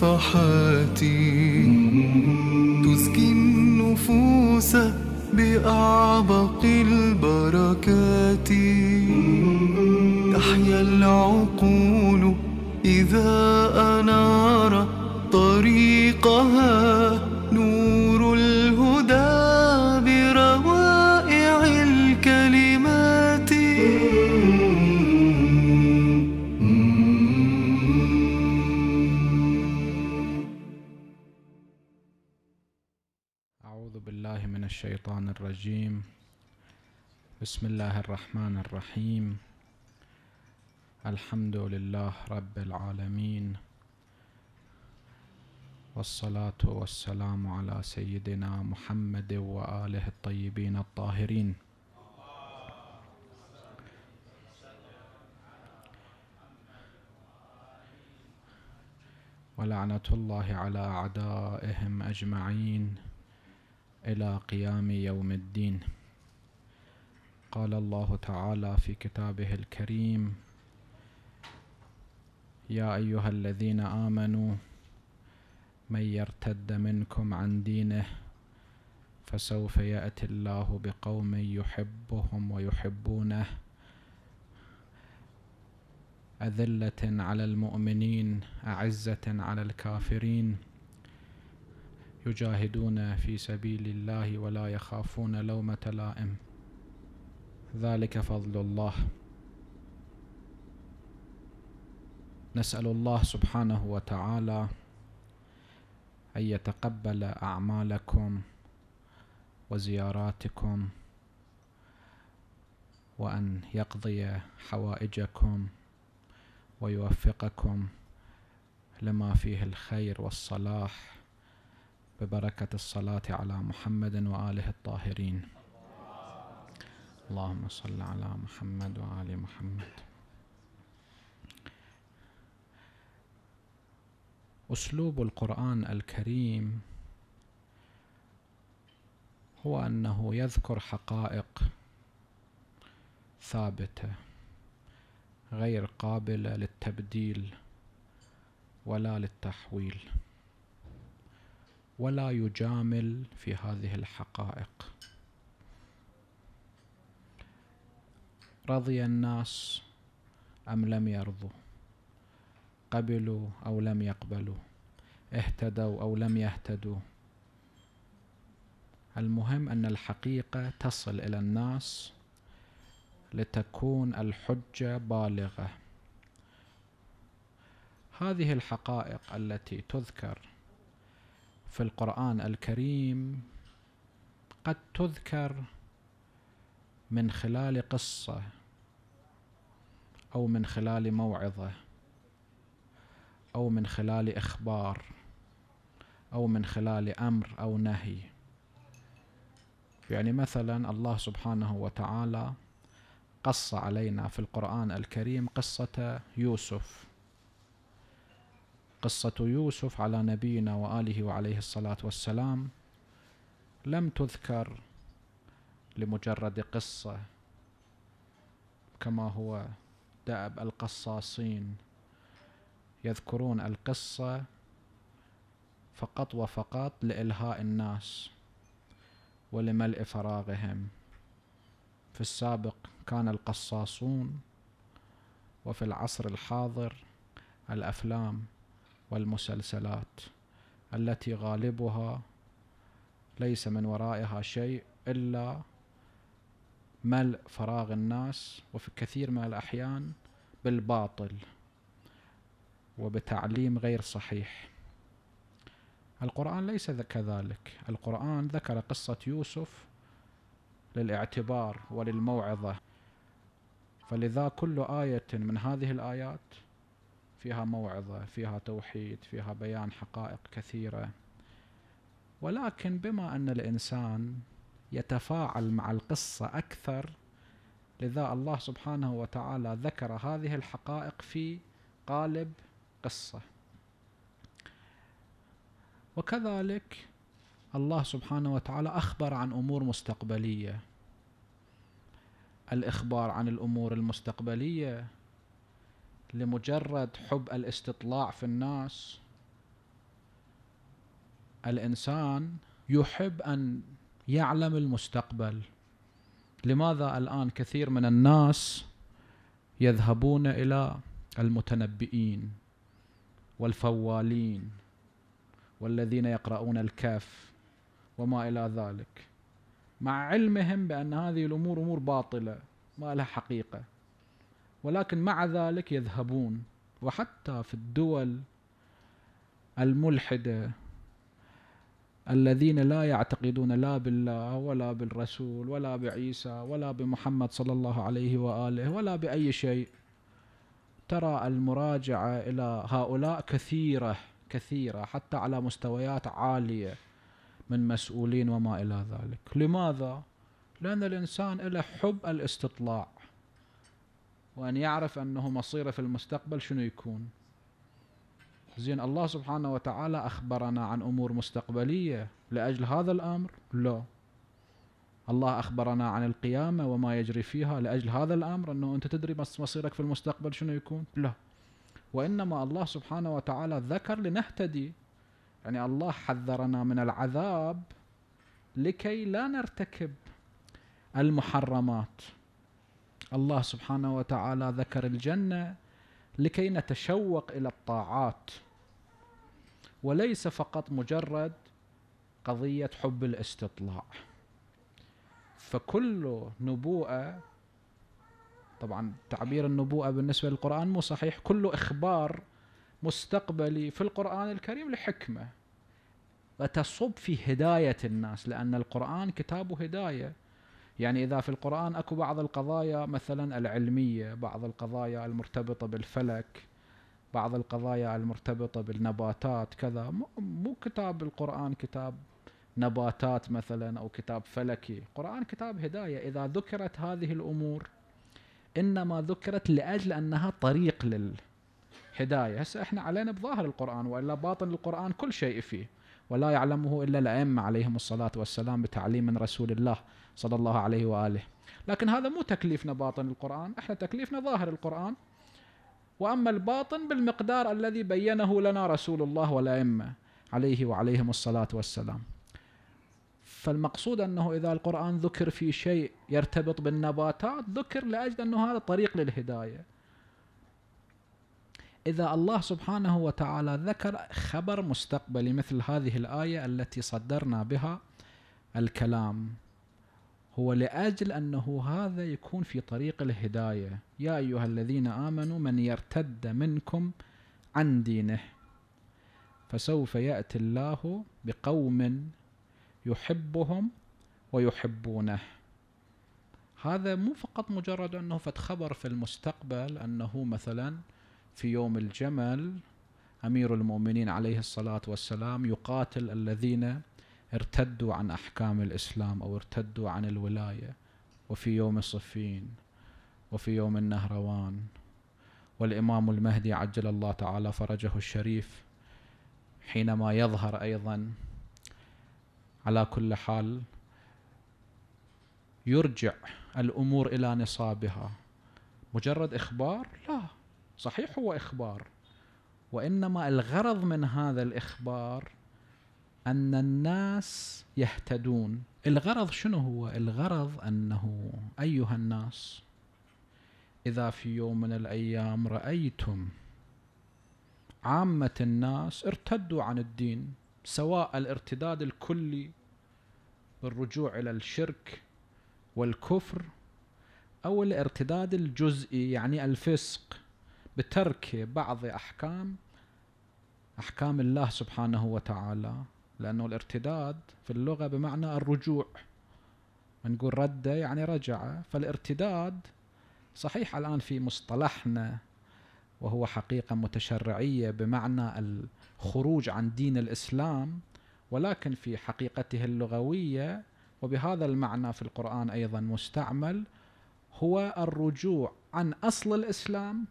صفحاتي تزكي النفوس بأعبق البركات تحيا العقول إذا الشيطان الرجيم بسم الله الرحمن الرحيم الحمد لله رب العالمين والصلاة والسلام على سيدنا محمد وآله الطيبين الطاهرين ولعنة الله على أعدائهم أجمعين إلى قيام يوم الدين قال الله تعالى في كتابه الكريم يا أيها الذين آمنوا من يرتد منكم عن دينه فسوف يأتي الله بقوم يحبهم ويحبونه أذلة على المؤمنين أعزة على الكافرين يجاهدون في سبيل الله ولا يخافون لومة لائم ذلك فضل الله نسأل الله سبحانه وتعالى أن يتقبل أعمالكم وزياراتكم وأن يقضي حوائجكم ويوفقكم لما فيه الخير والصلاح ببركة الصلاة على محمد وآله الطاهرين اللهم صل على محمد وآل محمد أسلوب القرآن الكريم هو أنه يذكر حقائق ثابتة غير قابلة للتبديل ولا للتحويل ولا يجامل في هذه الحقائق رضي الناس ام لم يرضوا قبلوا او لم يقبلوا اهتدوا او لم يهتدوا المهم ان الحقيقه تصل الى الناس لتكون الحجه بالغه هذه الحقائق التي تذكر في القرآن الكريم قد تذكر من خلال قصة أو من خلال موعظة أو من خلال إخبار أو من خلال أمر أو نهي يعني مثلا الله سبحانه وتعالى قص علينا في القرآن الكريم قصة يوسف قصة يوسف على نبينا وآله وعليه الصلاة والسلام لم تذكر لمجرد قصة كما هو دأب القصاصين يذكرون القصة فقط وفقط لإلهاء الناس ولملء فراغهم في السابق كان القصاصون وفي العصر الحاضر الأفلام والمسلسلات التي غالبها ليس من ورائها شيء إلا ملء فراغ الناس وفي كثير من الأحيان بالباطل وبتعليم غير صحيح القرآن ليس كذلك القرآن ذكر قصة يوسف للاعتبار وللموعظة فلذا كل آية من هذه الآيات فيها موعظة فيها توحيد فيها بيان حقائق كثيرة ولكن بما أن الإنسان يتفاعل مع القصة أكثر لذا الله سبحانه وتعالى ذكر هذه الحقائق في قالب قصة وكذلك الله سبحانه وتعالى أخبر عن أمور مستقبلية الإخبار عن الأمور المستقبلية لمجرد حب الاستطلاع في الناس الانسان يحب ان يعلم المستقبل لماذا الان كثير من الناس يذهبون الى المتنبئين والفوالين والذين يقرؤون الكاف وما الى ذلك مع علمهم بان هذه الامور امور باطله ما لها حقيقه ولكن مع ذلك يذهبون وحتى في الدول الملحده الذين لا يعتقدون لا بالله ولا بالرسول ولا بعيسى ولا بمحمد صلى الله عليه واله ولا باي شيء ترى المراجعه الى هؤلاء كثيره كثيره حتى على مستويات عاليه من مسؤولين وما الى ذلك لماذا لان الانسان له حب الاستطلاع وأن يعرف أنه مصيره في المستقبل شنو يكون زين الله سبحانه وتعالى أخبرنا عن أمور مستقبلية لأجل هذا الأمر لا الله أخبرنا عن القيامة وما يجري فيها لأجل هذا الأمر أنه أنت تدري مصيرك في المستقبل شنو يكون لا وإنما الله سبحانه وتعالى ذكر لنهتدي يعني الله حذرنا من العذاب لكي لا نرتكب المحرمات الله سبحانه وتعالى ذكر الجنة لكي نتشوق إلى الطاعات وليس فقط مجرد قضية حب الاستطلاع فكل نبوءة طبعا تعبير النبوءة بالنسبة للقرآن مو صحيح كل إخبار مستقبلي في القرآن الكريم لحكمة وتصب في هداية الناس لأن القرآن كتاب هداية يعني إذا في القرآن أكو بعض القضايا مثلا العلمية بعض القضايا المرتبطة بالفلك بعض القضايا المرتبطة بالنباتات كذا مو كتاب القرآن كتاب نباتات مثلا أو كتاب فلكي القرآن كتاب هداية إذا ذكرت هذه الأمور إنما ذكرت لأجل أنها طريق للهداية هسه إحنا علينا بظاهر القرآن وإلا باطن القرآن كل شيء فيه ولا يعلمه إلا الأئمة عليهم الصلاة والسلام بتعليم من رسول الله صلى الله عليه واله لكن هذا مو تكليفنا باطن القران احنا تكليفنا ظاهر القران واما الباطن بالمقدار الذي بينه لنا رسول الله والائمه عليه وعليهم الصلاه والسلام فالمقصود انه اذا القران ذكر في شيء يرتبط بالنباتات ذكر لاجل انه هذا طريق للهدايه إذا الله سبحانه وتعالى ذكر خبر مستقبلي مثل هذه الآية التي صدرنا بها الكلام هو لأجل أنه هذا يكون في طريق الهداية يا أيها الذين آمنوا من يرتد منكم عن دينه فسوف يأتي الله بقوم يحبهم ويحبونه هذا مو فقط مجرد أنه فتخبر خبر في المستقبل أنه مثلا في يوم الجمل أمير المؤمنين عليه الصلاة والسلام يقاتل الذين ارتدوا عن احكام الاسلام او ارتدوا عن الولايه وفي يوم صفين وفي يوم النهروان والامام المهدي عجل الله تعالى فرجه الشريف حينما يظهر ايضا على كل حال يرجع الامور الى نصابها مجرد اخبار لا صحيح هو اخبار وانما الغرض من هذا الاخبار أن الناس يهتدون الغرض شنو هو؟ الغرض أنه أيها الناس إذا في يوم من الأيام رأيتم عامة الناس ارتدوا عن الدين سواء الارتداد الكلي بالرجوع إلى الشرك والكفر أو الارتداد الجزئي يعني الفسق بترك بعض أحكام أحكام الله سبحانه وتعالى لأنه الارتداد في اللغة بمعنى الرجوع نقول رد يعني رجع فالارتداد صحيح الآن في مصطلحنا وهو حقيقة متشرعية بمعنى الخروج عن دين الإسلام ولكن في حقيقته اللغوية وبهذا المعنى في القرآن أيضا مستعمل هو الرجوع عن أصل الإسلام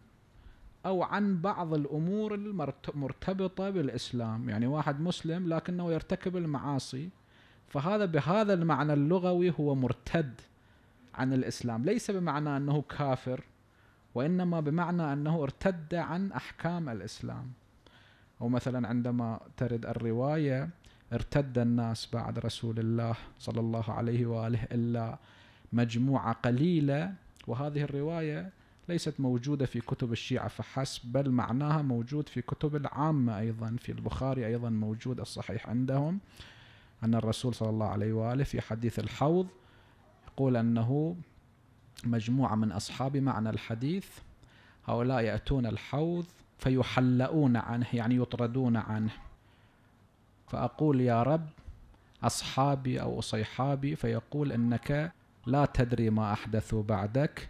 أو عن بعض الأمور المرتبطة بالإسلام يعني واحد مسلم لكنه يرتكب المعاصي فهذا بهذا المعنى اللغوي هو مرتد عن الإسلام ليس بمعنى أنه كافر وإنما بمعنى أنه ارتد عن أحكام الإسلام أو مثلا عندما ترد الرواية ارتد الناس بعد رسول الله صلى الله عليه وآله إلا مجموعة قليلة وهذه الرواية ليست موجودة في كتب الشيعة فحسب بل معناها موجود في كتب العامة أيضا في البخاري أيضا موجود الصحيح عندهم أن الرسول صلى الله عليه وآله في حديث الحوض يقول أنه مجموعة من أصحاب معنى الحديث هؤلاء يأتون الحوض فيحلؤون عنه يعني يطردون عنه فأقول يا رب أصحابي أو أصيحابي فيقول إنك لا تدري ما أحدثوا بعدك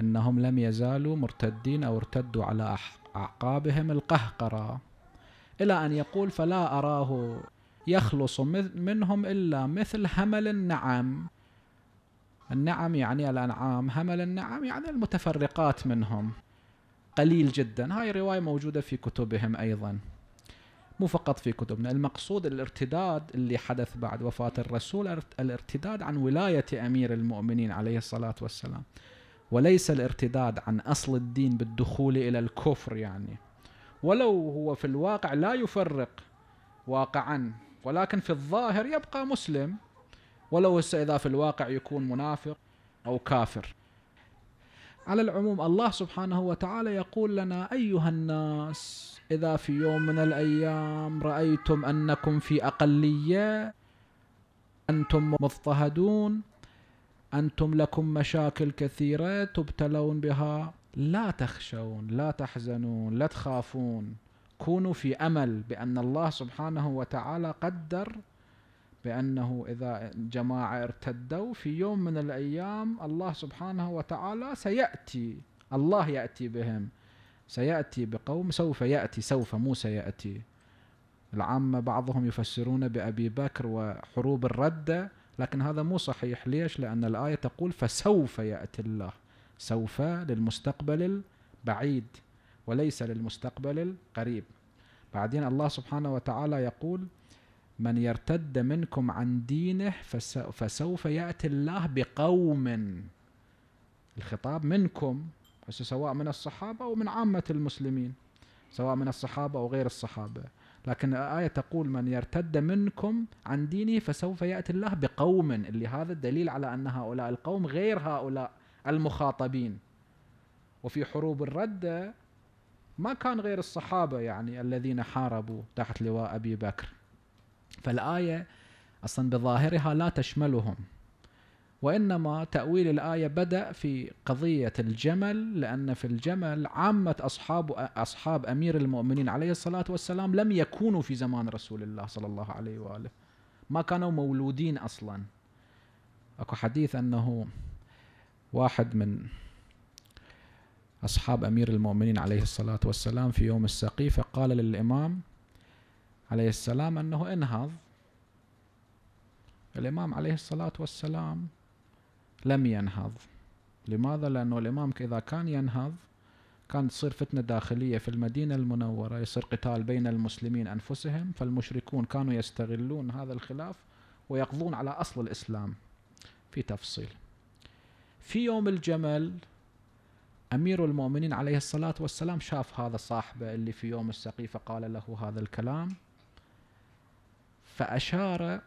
إنهم لم يزالوا مرتدين أو ارتدوا على أعقابهم القهقرة إلى أن يقول فلا أراه يخلص منهم إلا مثل همل النعم النعم يعني الأنعام همل النعم يعني المتفرقات منهم قليل جدا هاي رواية موجودة في كتبهم أيضا مو فقط في كتبنا المقصود الارتداد اللي حدث بعد وفاة الرسول الارتداد عن ولاية أمير المؤمنين عليه الصلاة والسلام وليس الارتداد عن أصل الدين بالدخول إلى الكفر يعني ولو هو في الواقع لا يفرق واقعا ولكن في الظاهر يبقى مسلم ولو هسه إذا في الواقع يكون منافق أو كافر على العموم الله سبحانه وتعالى يقول لنا أيها الناس إذا في يوم من الأيام رأيتم أنكم في أقلية أنتم مضطهدون أنتم لكم مشاكل كثيرة تبتلون بها لا تخشون لا تحزنون لا تخافون كونوا في أمل بأن الله سبحانه وتعالى قدر بأنه إذا جماعة ارتدوا في يوم من الأيام الله سبحانه وتعالى سيأتي الله يأتي بهم سيأتي بقوم سوف يأتي سوف مو سيأتي العامة بعضهم يفسرون بأبي بكر وحروب الردة لكن هذا مو صحيح ليش لأن الآية تقول فسوف يأتي الله سوف للمستقبل البعيد وليس للمستقبل القريب بعدين الله سبحانه وتعالى يقول من يرتد منكم عن دينه فسوف يأتي الله بقوم الخطاب منكم سواء من الصحابة أو من عامة المسلمين سواء من الصحابة أو غير الصحابة لكن الآية تقول من يرتد منكم عن دينه فسوف يأتي الله بقوم اللي هذا الدليل على أن هؤلاء القوم غير هؤلاء المخاطبين وفي حروب الردة ما كان غير الصحابة يعني الذين حاربوا تحت لواء أبي بكر فالآية أصلا بظاهرها لا تشملهم وإنما تأويل الآية بدأ في قضية الجمل لأن في الجمل عامة أصحاب أصحاب أمير المؤمنين عليه الصلاة والسلام لم يكونوا في زمان رسول الله صلى الله عليه وآله ما كانوا مولودين أصلا أكو حديث أنه واحد من أصحاب أمير المؤمنين عليه الصلاة والسلام في يوم السقيفة قال للإمام عليه السلام أنه انهض الإمام عليه الصلاة والسلام لم ينهض لماذا؟ لأنه الإمام إذا كان ينهض كان تصير فتنة داخلية في المدينة المنورة يصير قتال بين المسلمين أنفسهم فالمشركون كانوا يستغلون هذا الخلاف ويقضون على أصل الإسلام في تفصيل في يوم الجمل أمير المؤمنين عليه الصلاة والسلام شاف هذا صاحبه اللي في يوم السقيفة قال له هذا الكلام فأشار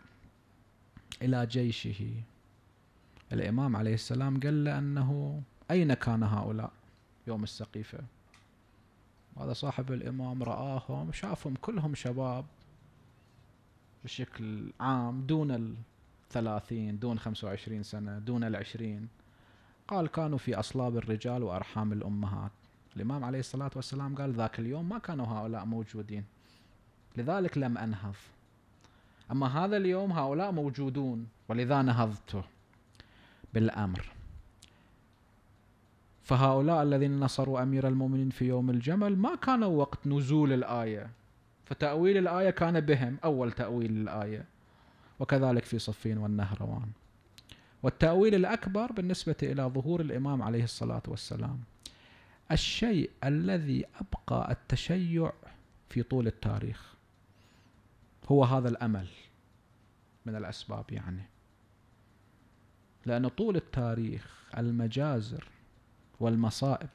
إلى جيشه الإمام عليه السلام قال له أنه أين كان هؤلاء يوم السقيفة هذا صاحب الإمام رآهم شافهم كلهم شباب بشكل عام دون الثلاثين دون خمسة وعشرين سنة دون العشرين قال كانوا في أصلاب الرجال وأرحام الأمهات الإمام عليه الصلاة والسلام قال ذاك اليوم ما كانوا هؤلاء موجودين لذلك لم أنهض أما هذا اليوم هؤلاء موجودون ولذا نهضته بالأمر فهؤلاء الذين نصروا أمير المؤمنين في يوم الجمل ما كانوا وقت نزول الآية فتأويل الآية كان بهم أول تأويل للآية وكذلك في صفين والنهروان والتأويل الأكبر بالنسبة إلى ظهور الإمام عليه الصلاة والسلام الشيء الذي أبقى التشيع في طول التاريخ هو هذا الأمل من الأسباب يعني لأن طول التاريخ المجازر والمصائب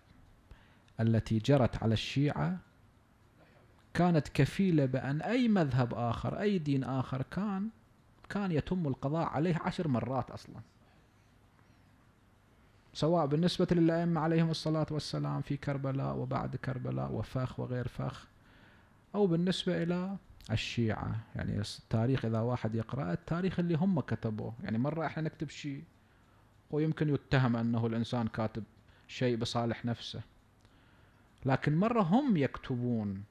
التي جرت على الشيعة كانت كفيلة بأن أي مذهب آخر أي دين آخر كان كان يتم القضاء عليه عشر مرات أصلا سواء بالنسبة للأئمة عليهم الصلاة والسلام في كربلاء وبعد كربلاء وفخ وغير فخ أو بالنسبة إلى الشيعة يعني التاريخ إذا واحد يقرأ التاريخ اللي هم كتبوه يعني مرة إحنا نكتب شيء ويمكن يتهم أنه الإنسان كاتب شيء بصالح نفسه لكن مرة هم يكتبون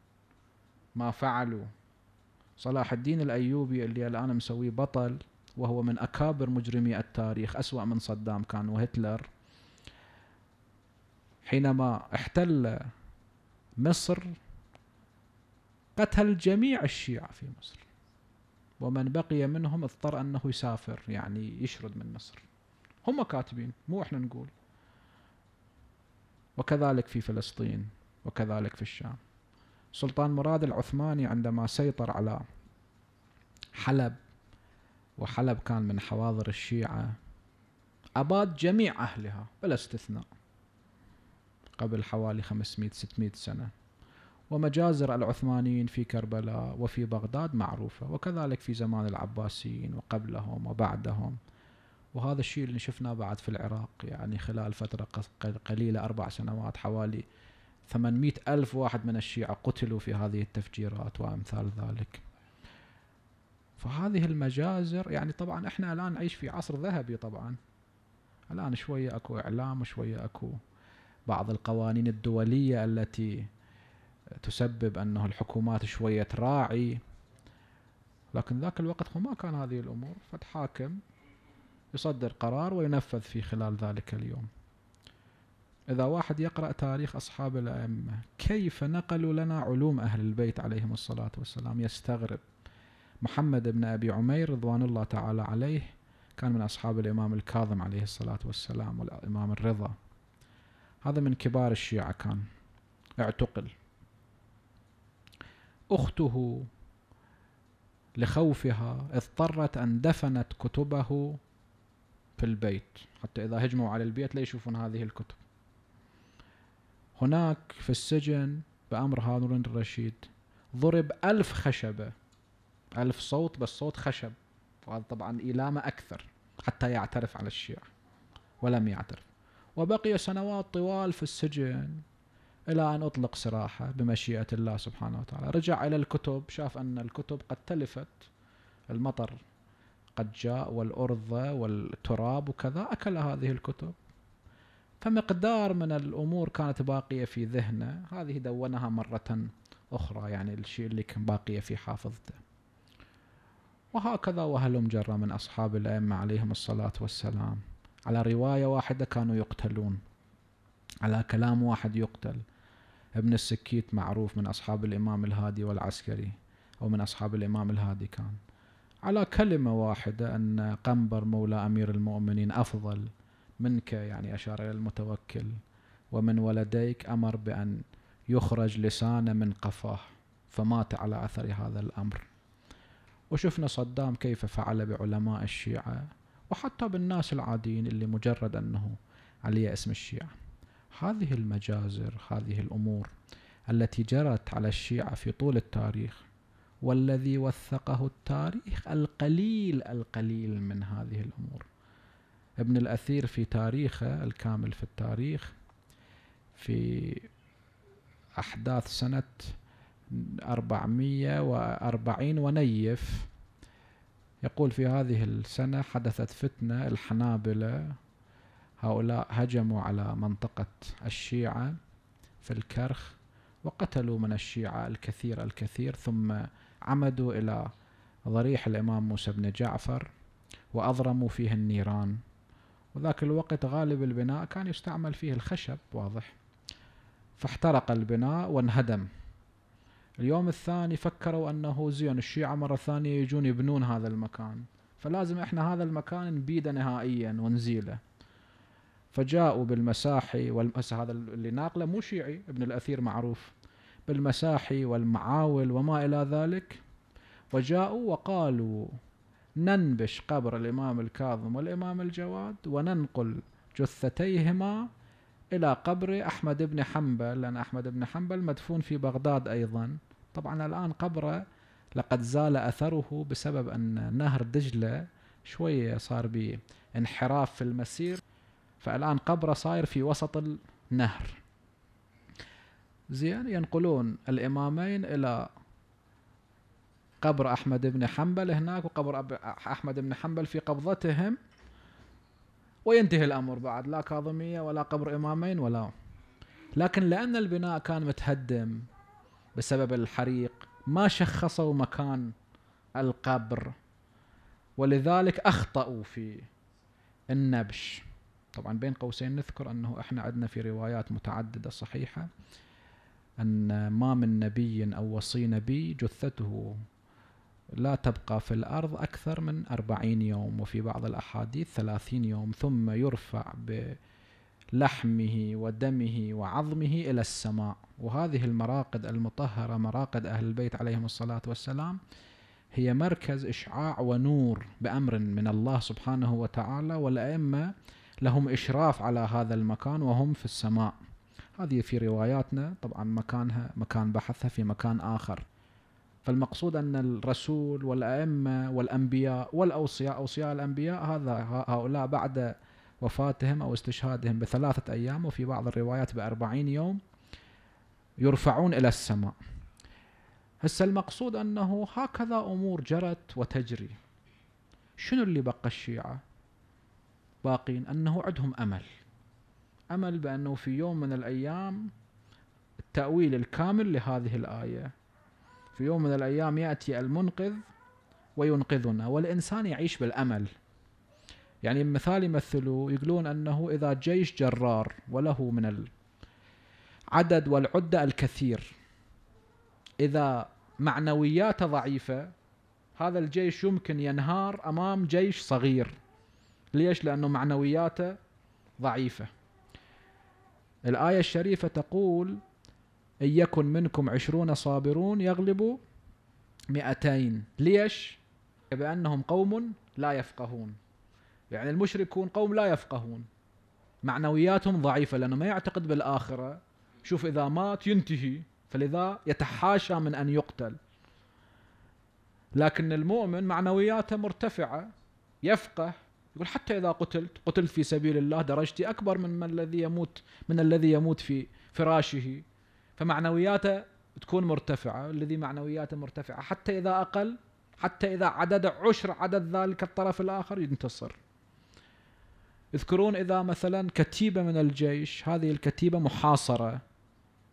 ما فعلوا صلاح الدين الأيوبي اللي الآن مسويه بطل وهو من أكابر مجرمي التاريخ أسوأ من صدام كان وهتلر حينما احتل مصر قتل جميع الشيعة في مصر ومن بقي منهم اضطر أنه يسافر يعني يشرد من مصر هم كاتبين مو احنا نقول وكذلك في فلسطين وكذلك في الشام سلطان مراد العثماني عندما سيطر على حلب وحلب كان من حواضر الشيعة أباد جميع أهلها بلا استثناء قبل حوالي 500 600 سنة ومجازر العثمانيين في كربلاء وفي بغداد معروفة وكذلك في زمان العباسيين وقبلهم وبعدهم وهذا الشيء اللي شفناه بعد في العراق يعني خلال فترة قليلة أربع سنوات حوالي 800 ألف واحد من الشيعة قتلوا في هذه التفجيرات وأمثال ذلك فهذه المجازر يعني طبعا احنا الآن نعيش في عصر ذهبي طبعا الآن شوية أكو إعلام وشوية أكو بعض القوانين الدولية التي تسبب أنه الحكومات شوية تراعي لكن ذاك الوقت ما كان هذه الأمور فتحاكم يصدر قرار وينفذ في خلال ذلك اليوم إذا واحد يقرأ تاريخ أصحاب الأئمة كيف نقلوا لنا علوم أهل البيت عليهم الصلاة والسلام يستغرب محمد بن أبي عمير رضوان الله تعالى عليه كان من أصحاب الإمام الكاظم عليه الصلاة والسلام والإمام الرضا هذا من كبار الشيعة كان اعتقل أخته لخوفها اضطرت أن دفنت كتبه في البيت حتى إذا هجموا على البيت لا يشوفون هذه الكتب هناك في السجن بأمر هارون الرشيد ضرب ألف خشبة ألف صوت بس صوت خشب وهذا طبعا إيلامة أكثر حتى يعترف على الشيعة ولم يعترف وبقي سنوات طوال في السجن إلى أن أطلق سراحه بمشيئة الله سبحانه وتعالى رجع إلى الكتب شاف أن الكتب قد تلفت المطر قد جاء والأرض والتراب وكذا أكل هذه الكتب فمقدار من الأمور كانت باقية في ذهنه هذه دونها مرة أخرى يعني الشيء اللي كان باقية في حافظته وهكذا وهلم جرى من أصحاب الأئمة عليهم الصلاة والسلام على رواية واحدة كانوا يقتلون على كلام واحد يقتل ابن السكيت معروف من أصحاب الإمام الهادي والعسكري أو من أصحاب الإمام الهادي كان على كلمة واحدة أن قنبر مولى أمير المؤمنين أفضل منك يعني أشار إلى المتوكل ومن ولديك أمر بأن يخرج لسانه من قفاه فمات على أثر هذا الأمر وشفنا صدام كيف فعل بعلماء الشيعة وحتى بالناس العاديين اللي مجرد أنه عليه اسم الشيعة هذه المجازر هذه الأمور التي جرت على الشيعة في طول التاريخ والذي وثقه التاريخ القليل القليل من هذه الامور ابن الاثير في تاريخه الكامل في التاريخ في احداث سنه 440 ونيف يقول في هذه السنة حدثت فتنة الحنابلة هؤلاء هجموا على منطقة الشيعة في الكرخ وقتلوا من الشيعة الكثير الكثير ثم عمدوا إلى ضريح الإمام موسى بن جعفر وأضرموا فيه النيران وذاك الوقت غالب البناء كان يستعمل فيه الخشب واضح فاحترق البناء وانهدم اليوم الثاني فكروا أنه زين الشيعة مرة ثانية يجون يبنون هذا المكان فلازم إحنا هذا المكان نبيده نهائيا ونزيله فجاءوا بالمساحي والمس هذا اللي ناقله مو شيعي ابن الأثير معروف بالمساحي والمعاول وما إلى ذلك وجاءوا وقالوا ننبش قبر الإمام الكاظم والإمام الجواد وننقل جثتيهما إلى قبر أحمد بن حنبل لأن أحمد بن حنبل مدفون في بغداد أيضا طبعا الآن قبره لقد زال أثره بسبب أن نهر دجلة شوية صار به انحراف في المسير فالآن قبره صاير في وسط النهر زين ينقلون الإمامين إلى قبر أحمد بن حنبل هناك وقبر أحمد بن حنبل في قبضتهم وينتهي الأمر بعد لا كاظمية ولا قبر إمامين ولا لكن لأن البناء كان متهدم بسبب الحريق ما شخصوا مكان القبر ولذلك أخطأوا في النبش طبعا بين قوسين نذكر أنه إحنا عندنا في روايات متعددة صحيحة أن ما من نبي أو وصي نبي جثته لا تبقى في الأرض أكثر من أربعين يوم وفي بعض الأحاديث ثلاثين يوم ثم يرفع بلحمه ودمه وعظمه إلى السماء وهذه المراقد المطهرة مراقد أهل البيت عليهم الصلاة والسلام هي مركز إشعاع ونور بأمر من الله سبحانه وتعالى والأئمة لهم إشراف على هذا المكان وهم في السماء هذه في رواياتنا طبعا مكانها مكان بحثها في مكان آخر فالمقصود أن الرسول والأئمة والأنبياء والأوصياء أوصياء الأنبياء هذا هؤلاء بعد وفاتهم أو استشهادهم بثلاثة أيام وفي بعض الروايات بأربعين يوم يرفعون إلى السماء هسه المقصود أنه هكذا أمور جرت وتجري شنو اللي بقى الشيعة باقين أنه عندهم أمل امل بانه في يوم من الايام التاويل الكامل لهذه الايه في يوم من الايام ياتي المنقذ وينقذنا والانسان يعيش بالامل يعني مثال يمثلوا يقولون انه اذا جيش جرار وله من العدد والعده الكثير اذا معنوياته ضعيفه هذا الجيش يمكن ينهار امام جيش صغير ليش لانه معنوياته ضعيفه الآية الشريفة تقول إن يكن منكم عشرون صابرون يغلبوا مئتين ليش؟ بأنهم قوم لا يفقهون يعني المشركون قوم لا يفقهون معنوياتهم ضعيفة لأنه ما يعتقد بالآخرة شوف إذا مات ينتهي فلذا يتحاشى من أن يقتل لكن المؤمن معنوياته مرتفعة يفقه يقول حتى إذا قتلت قتلت في سبيل الله درجتي أكبر من, من الذي يموت من الذي يموت في فراشه فمعنوياته تكون مرتفعة الذي معنوياته مرتفعة حتى إذا أقل حتى إذا عدد عشر عدد ذلك الطرف الآخر ينتصر يذكرون إذا مثلا كتيبة من الجيش هذه الكتيبة محاصرة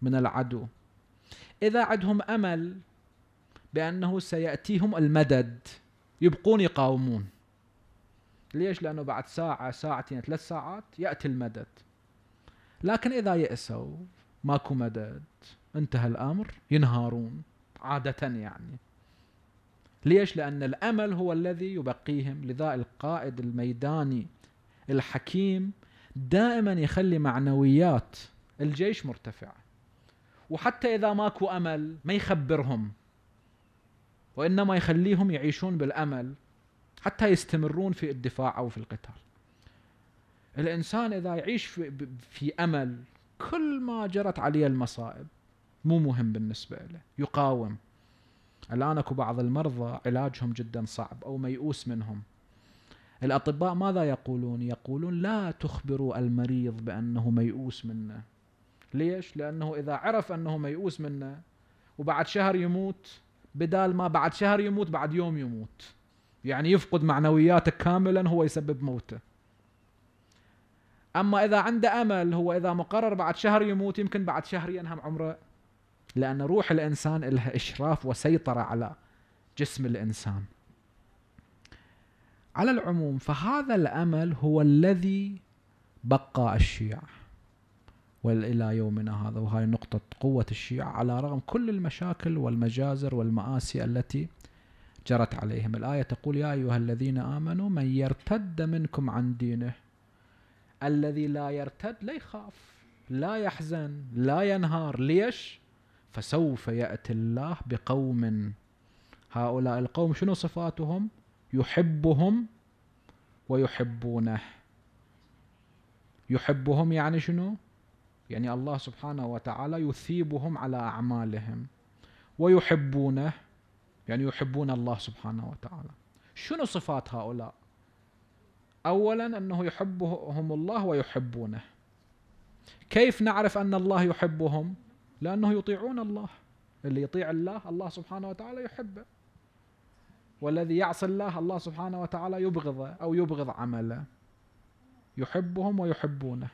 من العدو إذا عندهم أمل بأنه سيأتيهم المدد يبقون يقاومون ليش؟ لأنه بعد ساعة ساعتين ثلاث ساعات يأتي المدد لكن إذا يأسوا ماكو مدد انتهى الأمر ينهارون عادة يعني ليش؟ لأن الأمل هو الذي يبقيهم لذا القائد الميداني الحكيم دائما يخلي معنويات الجيش مرتفعة وحتى إذا ماكو أمل ما يخبرهم وإنما يخليهم يعيشون بالأمل حتى يستمرون في الدفاع او في القتال. الانسان اذا يعيش في, في امل كل ما جرت عليه المصائب مو مهم بالنسبه له، يقاوم. الان اكو بعض المرضى علاجهم جدا صعب او ميؤوس منهم. الاطباء ماذا يقولون؟ يقولون لا تخبروا المريض بانه ميؤوس منه. ليش؟ لانه اذا عرف انه ميؤوس منه وبعد شهر يموت بدال ما بعد شهر يموت بعد يوم يموت. يعني يفقد معنوياته كاملا هو يسبب موته اما اذا عنده امل هو اذا مقرر بعد شهر يموت يمكن بعد شهر ينهم عمره لان روح الانسان لها اشراف وسيطره على جسم الانسان على العموم فهذا الامل هو الذي بقى الشيعة والى يومنا هذا وهي نقطه قوه الشيعة على رغم كل المشاكل والمجازر والمآسي التي جرت عليهم الآية تقول يا أيها الذين آمنوا من يرتد منكم عن دينه الذي لا يرتد لا يخاف لا يحزن لا ينهار ليش فسوف يأتي الله بقوم هؤلاء القوم شنو صفاتهم يحبهم ويحبونه يحبهم يعني شنو يعني الله سبحانه وتعالى يثيبهم على أعمالهم ويحبونه يعني يحبون الله سبحانه وتعالى شنو صفات هؤلاء اولا انه يحبهم الله ويحبونه كيف نعرف ان الله يحبهم لانه يطيعون الله اللي يطيع الله الله سبحانه وتعالى يحبه والذي يعصي الله الله سبحانه وتعالى يبغضه او يبغض عمله يحبهم ويحبونه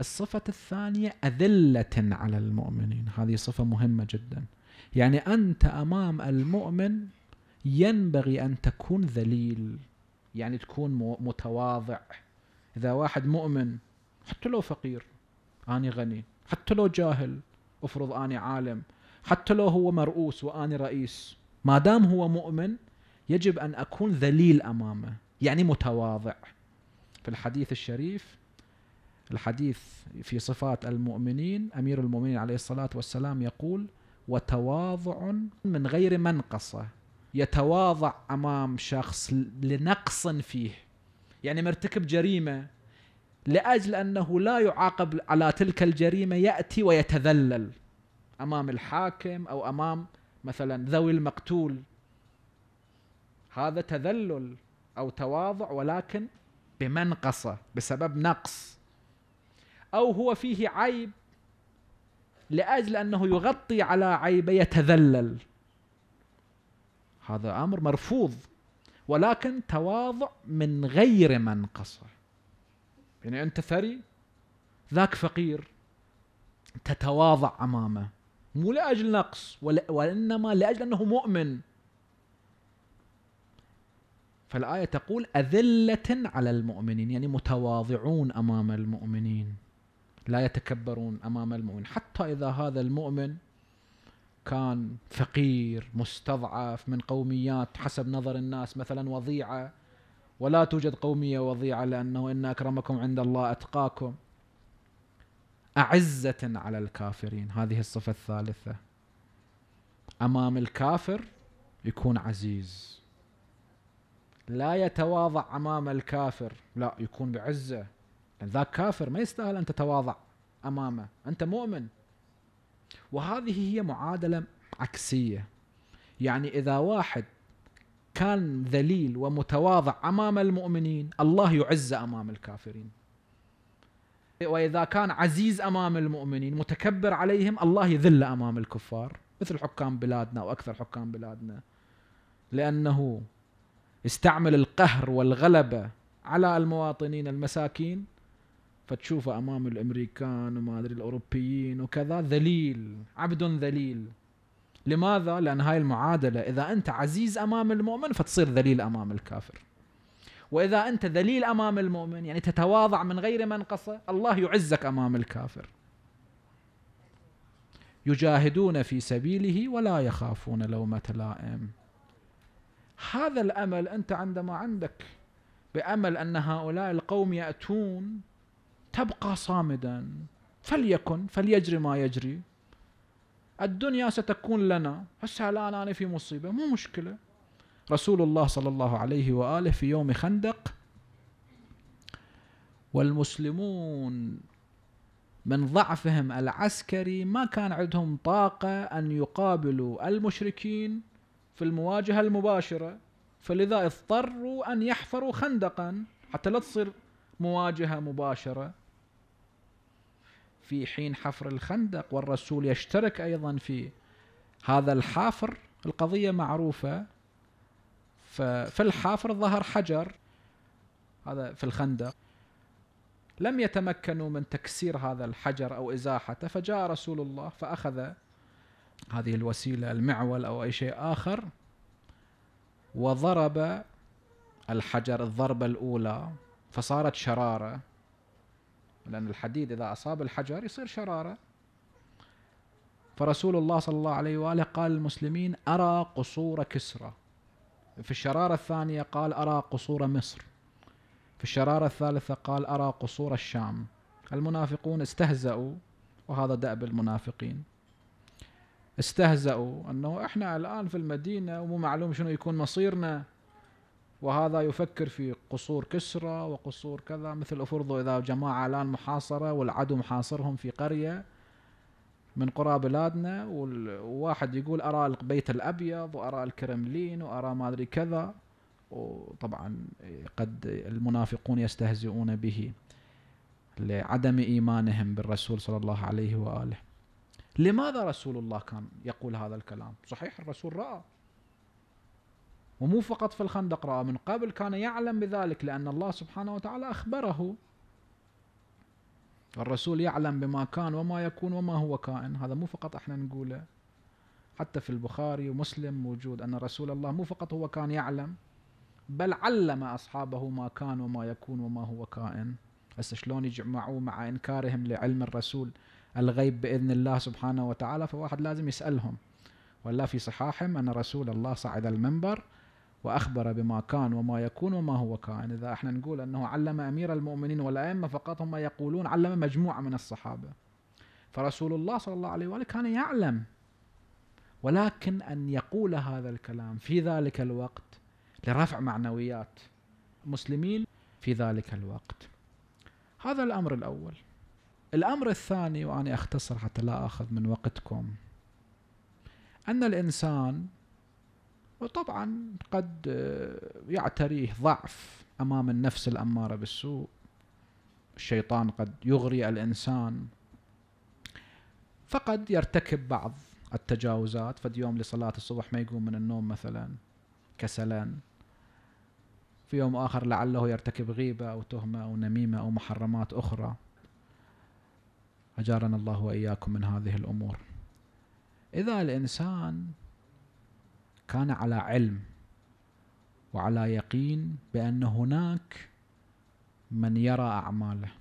الصفة الثانية أذلة على المؤمنين هذه صفة مهمة جدا يعني أنت أمام المؤمن ينبغي أن تكون ذليل يعني تكون متواضع إذا واحد مؤمن حتى لو فقير أنا غني حتى لو جاهل أفرض أنا عالم حتى لو هو مرؤوس وأنا رئيس ما دام هو مؤمن يجب أن أكون ذليل أمامه يعني متواضع في الحديث الشريف الحديث في صفات المؤمنين أمير المؤمنين عليه الصلاة والسلام يقول وتواضع من غير منقصة يتواضع أمام شخص لنقص فيه يعني مرتكب جريمة لأجل أنه لا يعاقب على تلك الجريمة يأتي ويتذلل أمام الحاكم أو أمام مثلا ذوي المقتول هذا تذلل أو تواضع ولكن بمنقصة بسبب نقص أو هو فيه عيب لأجل أنه يغطي على عيب يتذلل هذا أمر مرفوض ولكن تواضع من غير من قصر يعني أنت ثري ذاك فقير تتواضع أمامه مو لأجل نقص وإنما لأجل أنه مؤمن فالآية تقول أذلة على المؤمنين يعني متواضعون أمام المؤمنين لا يتكبرون امام المؤمن حتى اذا هذا المؤمن كان فقير مستضعف من قوميات حسب نظر الناس مثلا وضيعه ولا توجد قوميه وضيعه لانه ان اكرمكم عند الله اتقاكم اعزه على الكافرين هذه الصفه الثالثه امام الكافر يكون عزيز لا يتواضع امام الكافر لا يكون بعزه ذاك كافر ما يستاهل أن تتواضع أمامه أنت مؤمن وهذه هي معادلة عكسية يعني إذا واحد كان ذليل ومتواضع أمام المؤمنين الله يعز أمام الكافرين وإذا كان عزيز أمام المؤمنين متكبر عليهم الله يذل أمام الكفار مثل حكام بلادنا وأكثر حكام بلادنا لأنه يستعمل القهر والغلبة على المواطنين المساكين فتشوفه امام الامريكان وما ادري الاوروبيين وكذا ذليل عبد ذليل لماذا؟ لان هاي المعادله اذا انت عزيز امام المؤمن فتصير ذليل امام الكافر. واذا انت ذليل امام المؤمن يعني تتواضع من غير منقصه الله يعزك امام الكافر. يجاهدون في سبيله ولا يخافون لومه لائم. هذا الامل انت عندما عندك بامل ان هؤلاء القوم ياتون تبقى صامدا فليكن فليجري ما يجري الدنيا ستكون لنا هسه الآن أنا في مصيبة مو مشكلة رسول الله صلى الله عليه وآله في يوم خندق والمسلمون من ضعفهم العسكري ما كان عندهم طاقة أن يقابلوا المشركين في المواجهة المباشرة فلذا اضطروا أن يحفروا خندقا حتى لا تصير مواجهة مباشرة في حين حفر الخندق والرسول يشترك أيضا في هذا الحافر القضية معروفة فالحافر ظهر حجر هذا في الخندق لم يتمكنوا من تكسير هذا الحجر أو إزاحته فجاء رسول الله فأخذ هذه الوسيلة المعول أو أي شيء آخر وضرب الحجر الضربة الأولى فصارت شرارة لأن الحديد إذا أصاب الحجر يصير شرارة فرسول الله صلى الله عليه وآله قال للمسلمين أرى قصور كسرى في الشرارة الثانية قال أرى قصور مصر في الشرارة الثالثة قال أرى قصور الشام المنافقون استهزأوا وهذا دأب المنافقين استهزأوا أنه إحنا الآن في المدينة ومو معلوم شنو يكون مصيرنا وهذا يفكر في قصور كسرى وقصور كذا مثل افرضوا اذا جماعه الان محاصره والعدو محاصرهم في قريه من قرى بلادنا وواحد يقول ارى البيت الابيض وارى الكرملين وارى ما ادري كذا وطبعا قد المنافقون يستهزئون به لعدم ايمانهم بالرسول صلى الله عليه واله لماذا رسول الله كان يقول هذا الكلام صحيح الرسول راى ومو فقط في الخندق رأى من قبل كان يعلم بذلك لأن الله سبحانه وتعالى أخبره الرسول يعلم بما كان وما يكون وما هو كائن هذا مو فقط احنا نقوله حتى في البخاري ومسلم موجود أن رسول الله مو فقط هو كان يعلم بل علم أصحابه ما كان وما يكون وما هو كائن هسه شلون يجمعوا مع إنكارهم لعلم الرسول الغيب بإذن الله سبحانه وتعالى فواحد لازم يسألهم ولا في صحاحهم أن رسول الله صعد المنبر وأخبر بما كان وما يكون وما هو كائن إذا احنا نقول أنه علم أمير المؤمنين والأئمة فقط هم يقولون علم مجموعة من الصحابة فرسول الله صلى الله عليه وآله كان يعلم ولكن أن يقول هذا الكلام في ذلك الوقت لرفع معنويات المسلمين في ذلك الوقت هذا الأمر الأول الأمر الثاني وأنا أختصر حتى لا أخذ من وقتكم أن الإنسان وطبعا قد آه، يعتريه ضعف امام النفس الاماره بالسوء الشيطان قد يغري الانسان فقد يرتكب بعض التجاوزات فد يوم لصلاه الصبح ما يقوم من النوم مثلا كسلا في يوم اخر لعله يرتكب غيبه او تهمه او نميمه او محرمات اخرى اجارنا الله واياكم من هذه الامور اذا الانسان كان على علم وعلى يقين بأن هناك من يرى أعماله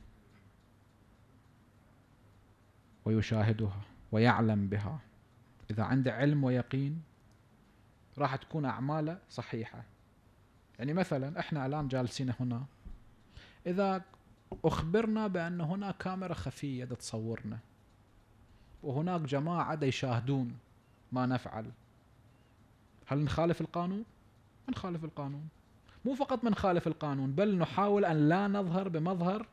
ويشاهدها ويعلم بها إذا عنده علم ويقين راح تكون أعماله صحيحة يعني مثلا إحنا الآن جالسين هنا إذا أخبرنا بأن هناك كاميرا خفية تصورنا وهناك جماعة يشاهدون ما نفعل هل نخالف القانون؟ نخالف القانون مو فقط من خالف القانون بل نحاول أن لا نظهر بمظهر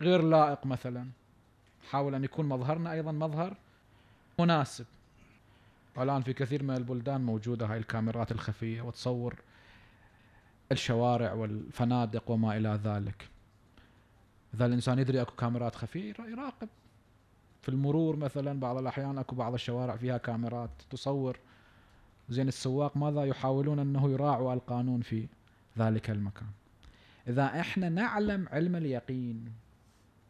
غير لائق مثلا نحاول أن يكون مظهرنا أيضا مظهر مناسب والآن في كثير من البلدان موجودة هاي الكاميرات الخفية وتصور الشوارع والفنادق وما إلى ذلك إذا الإنسان يدري أكو كاميرات خفية يراقب في المرور مثلا بعض الأحيان أكو بعض الشوارع فيها كاميرات تصور زين السواق ماذا يحاولون أنه يراعوا القانون في ذلك المكان إذا إحنا نعلم علم اليقين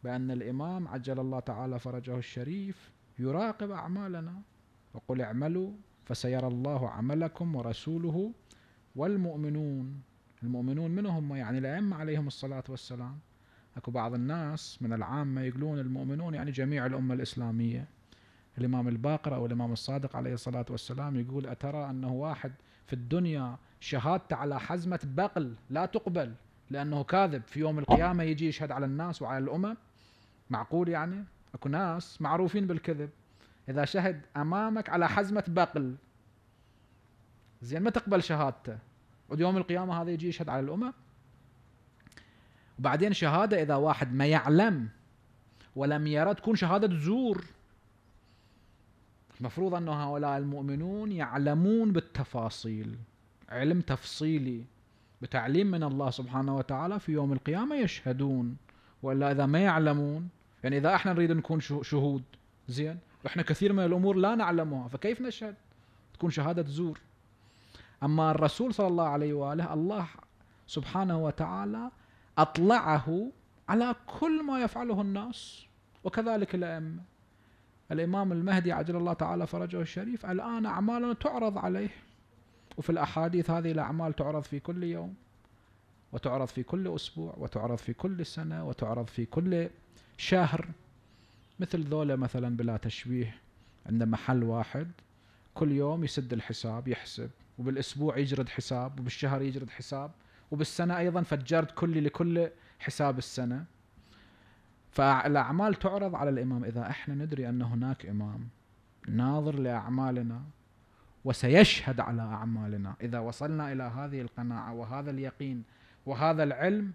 بأن الإمام عجل الله تعالى فرجه الشريف يراقب أعمالنا وقل اعملوا فسيرى الله عملكم ورسوله والمؤمنون المؤمنون من هم يعني الأئمة عليهم الصلاة والسلام أكو بعض الناس من العامة يقولون المؤمنون يعني جميع الأمة الإسلامية الإمام الباقر أو الإمام الصادق عليه الصلاة والسلام يقول أترى أنه واحد في الدنيا شهادته على حزمة بقل لا تقبل لأنه كاذب في يوم القيامة يجي يشهد على الناس وعلى الأمم معقول يعني أكو ناس معروفين بالكذب إذا شهد أمامك على حزمة بقل زين ما تقبل شهادته ويوم القيامة هذا يجي يشهد على الأمم وبعدين شهادة إذا واحد ما يعلم ولم يرى تكون شهادة زور مفروض أن هؤلاء المؤمنون يعلمون بالتفاصيل علم تفصيلي بتعليم من الله سبحانه وتعالى في يوم القيامة يشهدون وإلا إذا ما يعلمون يعني إذا إحنا نريد نكون شهود زين إحنا كثير من الأمور لا نعلمها فكيف نشهد تكون شهادة زور أما الرسول صلى الله عليه وآله الله سبحانه وتعالى أطلعه على كل ما يفعله الناس وكذلك الأئمة الإمام المهدي عجل الله تعالى فرجه الشريف الآن أعمالنا تعرض عليه وفي الأحاديث هذه الأعمال تعرض في كل يوم وتعرض في كل أسبوع وتعرض في كل سنة وتعرض في كل شهر مثل ذولا مثلا بلا تشبيه عند محل واحد كل يوم يسد الحساب يحسب وبالأسبوع يجرد حساب وبالشهر يجرد حساب وبالسنة أيضا فجرت كلي لكل حساب السنة فالاعمال تعرض على الامام اذا احنا ندري ان هناك امام ناظر لاعمالنا وسيشهد على اعمالنا اذا وصلنا الى هذه القناعه وهذا اليقين وهذا العلم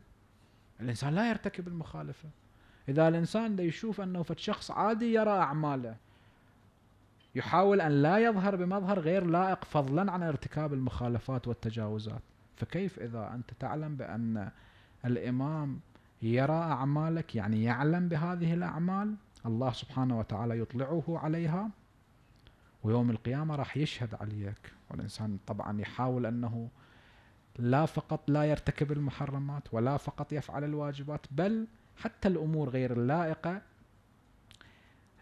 الانسان لا يرتكب المخالفه اذا الانسان دا يشوف انه فد شخص عادي يرى اعماله يحاول ان لا يظهر بمظهر غير لائق فضلا عن ارتكاب المخالفات والتجاوزات فكيف اذا انت تعلم بان الامام يرى أعمالك يعني يعلم بهذه الأعمال الله سبحانه وتعالى يطلعه عليها ويوم القيامة راح يشهد عليك والإنسان طبعا يحاول أنه لا فقط لا يرتكب المحرمات ولا فقط يفعل الواجبات بل حتى الأمور غير اللائقة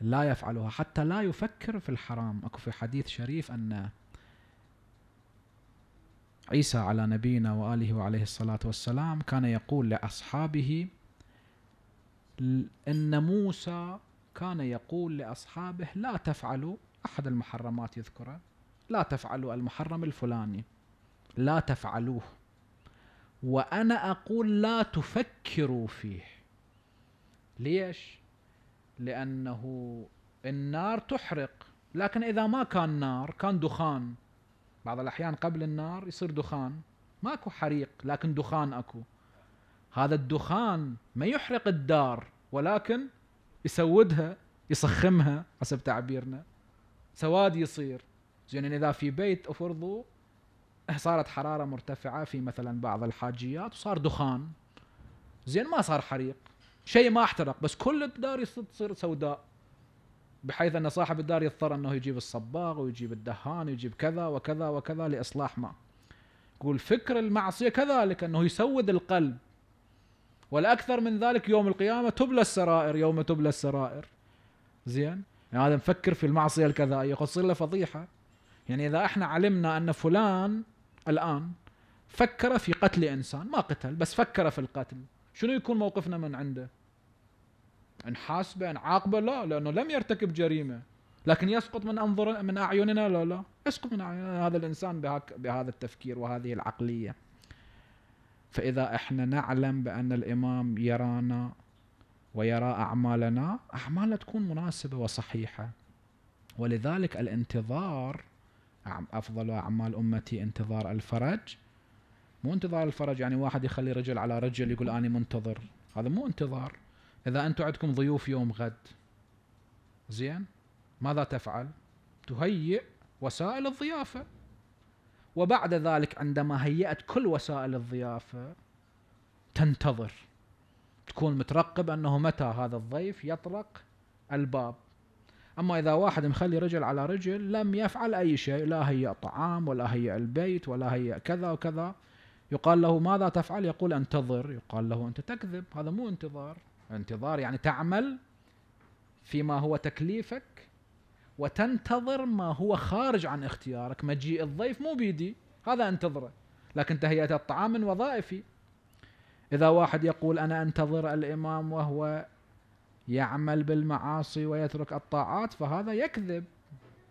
لا يفعلها حتى لا يفكر في الحرام أكو في حديث شريف أن عيسى على نبينا وآله وعليه الصلاة والسلام كان يقول لأصحابه إن موسى كان يقول لأصحابه لا تفعلوا أحد المحرمات يذكره لا تفعلوا المحرم الفلاني لا تفعلوه وأنا أقول لا تفكروا فيه ليش؟ لأنه النار تحرق لكن إذا ما كان نار كان دخان بعض الأحيان قبل النار يصير دخان ماكو حريق لكن دخان أكو هذا الدخان ما يحرق الدار ولكن يسودها يصخمها حسب تعبيرنا سواد يصير زين يعني اذا في بيت افرضوا صارت حراره مرتفعه في مثلا بعض الحاجيات وصار دخان زين ما صار حريق شيء ما احترق بس كل الدار تصير سوداء بحيث ان صاحب الدار يضطر انه يجيب الصباغ ويجيب الدهان ويجيب كذا وكذا وكذا لاصلاح ما يقول فكر المعصيه كذلك انه يسود القلب والاكثر من ذلك يوم القيامه تبلى السرائر يوم تبلى السرائر زين يعني هذا مفكر في المعصيه الكذائيه تصير له فضيحه يعني اذا احنا علمنا ان فلان الان فكر في قتل انسان ما قتل بس فكر في القتل شنو يكون موقفنا من عنده نحاسبه نعاقبه لا لانه لم يرتكب جريمه لكن يسقط من انظر من اعيننا لا لا يسقط من أعيننا هذا الانسان بهك بهذا التفكير وهذه العقليه فاذا احنا نعلم بان الامام يرانا ويرى اعمالنا اعمالنا تكون مناسبه وصحيحه ولذلك الانتظار افضل اعمال امتي انتظار الفرج مو انتظار الفرج يعني واحد يخلي رجل على رجل يقول اني منتظر هذا مو انتظار إذا أنتم عندكم ضيوف يوم غد زين ماذا تفعل؟ تهيئ وسائل الضيافة وبعد ذلك عندما هيأت كل وسائل الضيافة تنتظر تكون مترقب أنه متى هذا الضيف يطرق الباب أما إذا واحد مخلي رجل على رجل لم يفعل أي شيء لا هيأ طعام ولا هيأ البيت ولا هيأ كذا وكذا يقال له ماذا تفعل يقول انتظر يقال له أنت تكذب هذا مو انتظار انتظار يعني تعمل فيما هو تكليفك وتنتظر ما هو خارج عن اختيارك مجيء الضيف مو بيدي هذا انتظره لكن تهيئة الطعام من وظائفي إذا واحد يقول أنا أنتظر الإمام وهو يعمل بالمعاصي ويترك الطاعات فهذا يكذب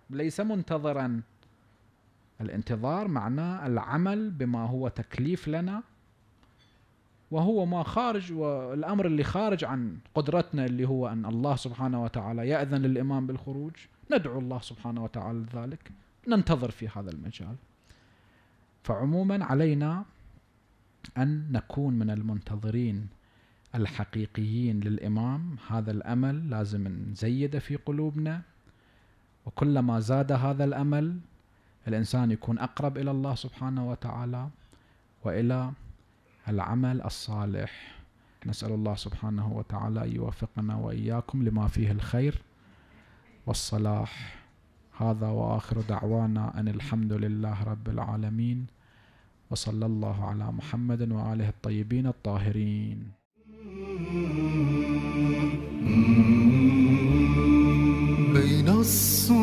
ليس منتظرا الانتظار معناه العمل بما هو تكليف لنا وهو ما خارج والأمر اللي خارج عن قدرتنا اللي هو أن الله سبحانه وتعالى يأذن للإمام بالخروج ندعو الله سبحانه وتعالى لذلك ننتظر في هذا المجال فعموما علينا أن نكون من المنتظرين الحقيقيين للإمام هذا الأمل لازم نزيده في قلوبنا وكلما زاد هذا الأمل الإنسان يكون أقرب إلى الله سبحانه وتعالى وإلى العمل الصالح نسأل الله سبحانه وتعالى أن يوفقنا وإياكم لما فيه الخير والصلاح هذا وآخر دعوانا أن الحمد لله رب العالمين وصلى الله على محمد وآله الطيبين الطاهرين بين الصور